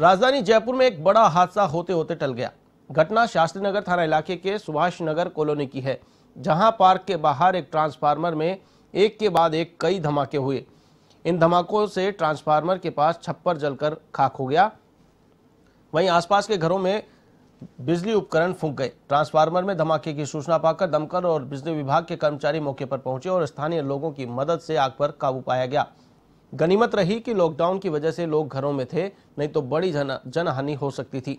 राजधानी जयपुर में एक बड़ा हादसा होते होते टल गया घटना शास्त्री नगर थाना इलाके के सुभाष नगर कॉलोनी की है जहां पार्क के बाहर एक ट्रांसफार्मर में एक के बाद एक कई धमाके हुए इन धमाकों से ट्रांसफार्मर के पास छप्पर जलकर खाक हो गया वहीं आसपास के घरों में बिजली उपकरण फूंक गए ट्रांसफार्मर में धमाके की सूचना पाकर दमकल और बिजली विभाग के कर्मचारी मौके पर पहुंचे और स्थानीय लोगों की मदद से आग पर काबू पाया गया गनीमत रही कि लॉकडाउन की वजह से लोग घरों में थे नहीं तो बड़ी जन जनहानि हो सकती थी